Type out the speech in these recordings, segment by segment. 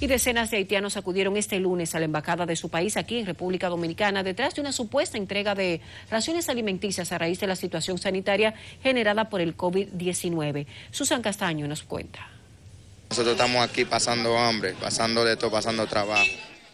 y decenas de haitianos acudieron este lunes a la embajada de su país aquí en República Dominicana detrás de una supuesta entrega de raciones alimenticias a raíz de la situación sanitaria generada por el COVID-19. Susan Castaño nos cuenta. Nosotros estamos aquí pasando hambre, pasando de todo, pasando trabajo.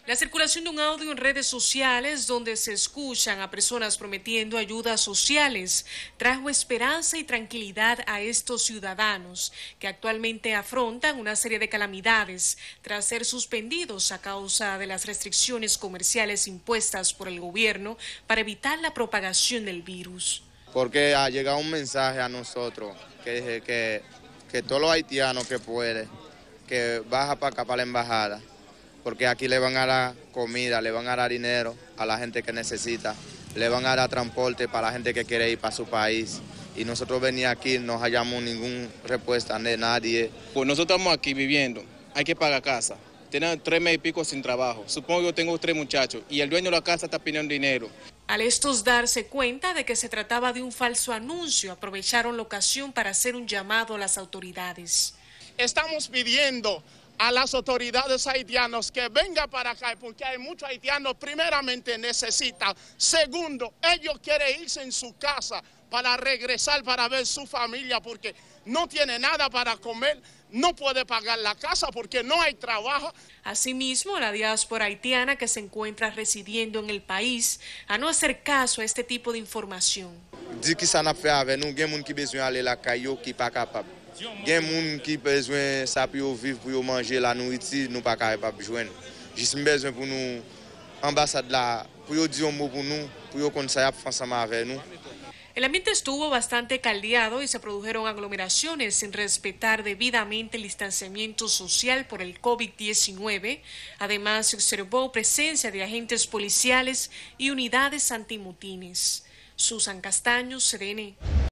La circulación de un audio en redes sociales donde se escuchan a personas prometiendo ayudas sociales trajo esperanza y tranquilidad a estos ciudadanos que actualmente afrontan una serie de calamidades tras ser suspendidos a causa de las restricciones comerciales impuestas por el gobierno para evitar la propagación del virus. Porque ha llegado un mensaje a nosotros que, que, todos los haitianos que pueden, que baja para acá, para la embajada porque aquí le van a dar comida, le van a dar dinero a la gente que necesita, le van a dar transporte para la gente que quiere ir para su país. Y nosotros venimos aquí, no hallamos ninguna respuesta de nadie. Pues nosotros estamos aquí viviendo, hay que pagar casa. Tienen tres meses y pico sin trabajo. Supongo que tengo tres muchachos y el dueño de la casa está pidiendo dinero. Al estos darse cuenta de que se trataba de un falso anuncio, aprovecharon la ocasión para hacer un llamado a las autoridades. Estamos pidiendo a las autoridades haitianas que venga para acá, porque hay muchos haitianos, primeramente necesitan, segundo, ellos quieren irse en su casa para regresar, para ver su familia, porque no tiene nada para comer, no puede pagar la casa porque no hay trabajo. Asimismo, la diáspora haitiana que se encuentra residiendo en el país, a no hacer caso a este tipo de información. El ambiente estuvo bastante caldeado y se produjeron aglomeraciones sin respetar debidamente el distanciamiento social por el COVID-19. Además, se observó presencia de agentes policiales y unidades antimutines. Susan Castaño, CDN.